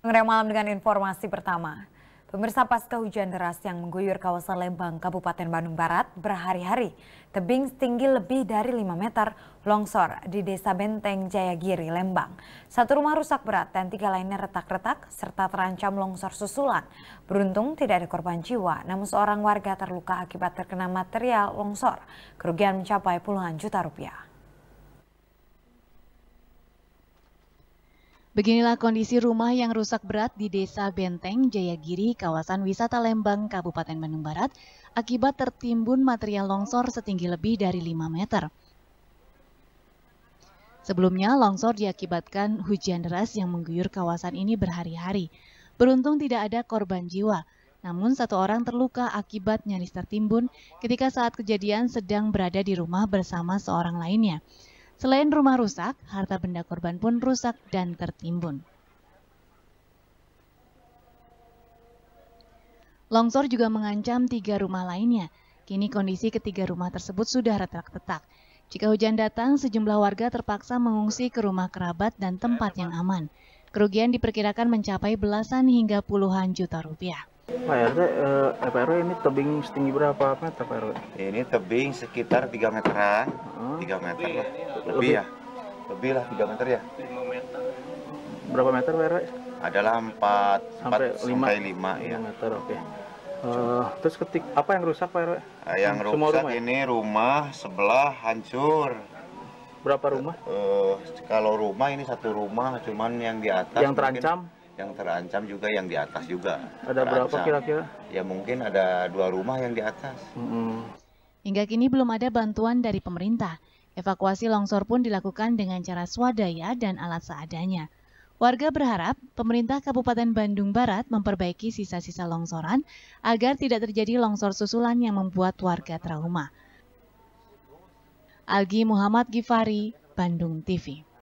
Mengenai malam dengan informasi pertama. Pemirsa pasca hujan deras yang mengguyur kawasan Lembang, Kabupaten Bandung Barat berhari-hari. Tebing setinggi lebih dari 5 meter longsor di Desa Benteng Jayagiri, Lembang. Satu rumah rusak berat dan tiga lainnya retak-retak serta terancam longsor susulan. Beruntung tidak ada korban jiwa, namun seorang warga terluka akibat terkena material longsor. Kerugian mencapai puluhan juta rupiah. Beginilah kondisi rumah yang rusak berat di Desa Benteng, Jayagiri, kawasan wisata Lembang, Kabupaten Bandung Barat, akibat tertimbun material longsor setinggi lebih dari 5 meter. Sebelumnya, longsor diakibatkan hujan deras yang mengguyur kawasan ini berhari-hari. Beruntung tidak ada korban jiwa, namun satu orang terluka akibat nyaris tertimbun ketika saat kejadian sedang berada di rumah bersama seorang lainnya. Selain rumah rusak, harta benda korban pun rusak dan tertimbun. Longsor juga mengancam tiga rumah lainnya. Kini kondisi ketiga rumah tersebut sudah retak-retak. Jika hujan datang, sejumlah warga terpaksa mengungsi ke rumah kerabat dan tempat yang aman. Kerugian diperkirakan mencapai belasan hingga puluhan juta rupiah. Pak RT, eh, FRW ini tebing setinggi berapa meter Pak RW? Ini tebing sekitar 3 meteran, hmm. 3 meter lah. Lebih, iya. lebih ya? Lebih lah 3 meter ya? 5 meter. Berapa meter Pak RW? Adalah 4 sampai 4, 5, sampai 5, 5 ya. meter, oke. Okay. Uh, eh, terus ketik apa yang rusak Pak RW? Uh, ah, yang rusak rumah, ya? ini ya? rumah sebelah hancur. Berapa rumah? Uh, kalau rumah ini satu rumah, cuman yang di atas. Yang terancam? Mungkin yang terancam juga yang di atas juga. Ada terancam. berapa kira-kira? Ya mungkin ada dua rumah yang di atas. Mm -hmm. Hingga kini belum ada bantuan dari pemerintah. Evakuasi longsor pun dilakukan dengan cara swadaya dan alat seadanya. Warga berharap pemerintah Kabupaten Bandung Barat memperbaiki sisa-sisa longsoran agar tidak terjadi longsor susulan yang membuat warga trauma. Algi Muhammad Gifari, Bandung TV.